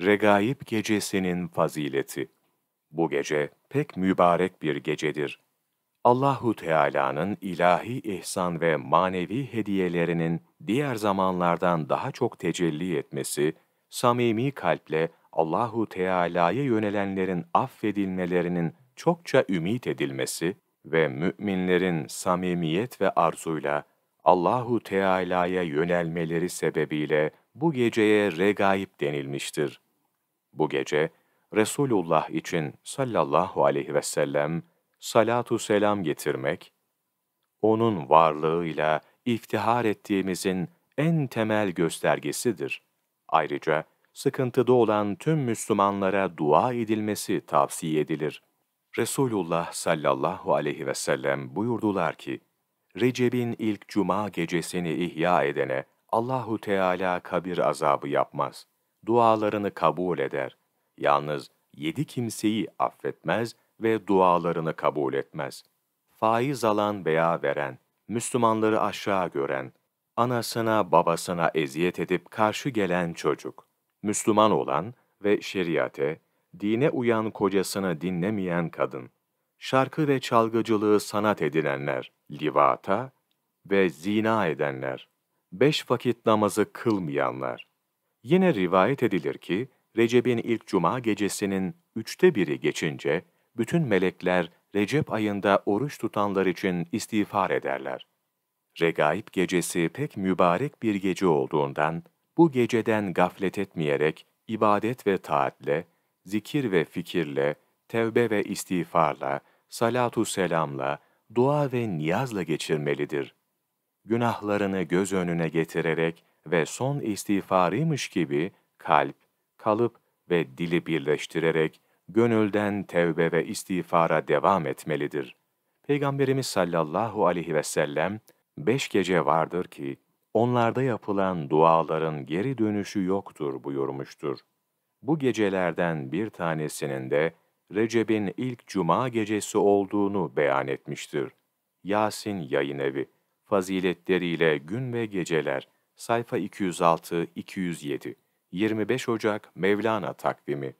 Regaib gecesinin fazileti. Bu gece pek mübarek bir gecedir. Allahu Teala'nın ilahi ihsan ve manevi hediyelerinin diğer zamanlardan daha çok tecelli etmesi, samimi kalple Allahu Teala'ya yönelenlerin affedilmelerinin çokça ümit edilmesi ve müminlerin samimiyet ve arzuyla Allahu Teala'ya yönelmeleri sebebiyle bu geceye regaib denilmiştir. Bu gece Resulullah için sallallahu aleyhi ve sellem salatu selam getirmek, onun varlığıyla iftihar ettiğimizin en temel göstergesidir. Ayrıca sıkıntıda olan tüm Müslümanlara dua edilmesi tavsiye edilir. Resulullah sallallahu aleyhi ve sellem buyurdular ki, Recep'in ilk cuma gecesini ihya edene Allahu Teala kabir azabı yapmaz.'' dualarını kabul eder. Yalnız yedi kimseyi affetmez ve dualarını kabul etmez. Faiz alan veya veren, Müslümanları aşağı gören, anasına babasına eziyet edip karşı gelen çocuk, Müslüman olan ve şeriate, dine uyan kocasını dinlemeyen kadın, şarkı ve çalgıcılığı sanat edinenler, livata ve zina edenler, beş vakit namazı kılmayanlar, Yine rivayet edilir ki, Recep'in ilk cuma gecesinin üçte biri geçince, bütün melekler Recep ayında oruç tutanlar için istiğfar ederler. Regaib gecesi pek mübarek bir gece olduğundan, bu geceden gaflet etmeyerek, ibadet ve taatle, zikir ve fikirle, tevbe ve istiğfarla, salatu selamla, dua ve niyazla geçirmelidir. Günahlarını göz önüne getirerek, ve son istiğfarıymış gibi kalp, kalıp ve dili birleştirerek gönülden tevbe ve istiğfara devam etmelidir. Peygamberimiz sallallahu aleyhi ve sellem, beş gece vardır ki onlarda yapılan duaların geri dönüşü yoktur buyurmuştur. Bu gecelerden bir tanesinin de Recep'in ilk cuma gecesi olduğunu beyan etmiştir. Yasin Yayınevi, faziletleriyle gün ve geceler sayfa 206-207, 25 Ocak Mevlana takvimi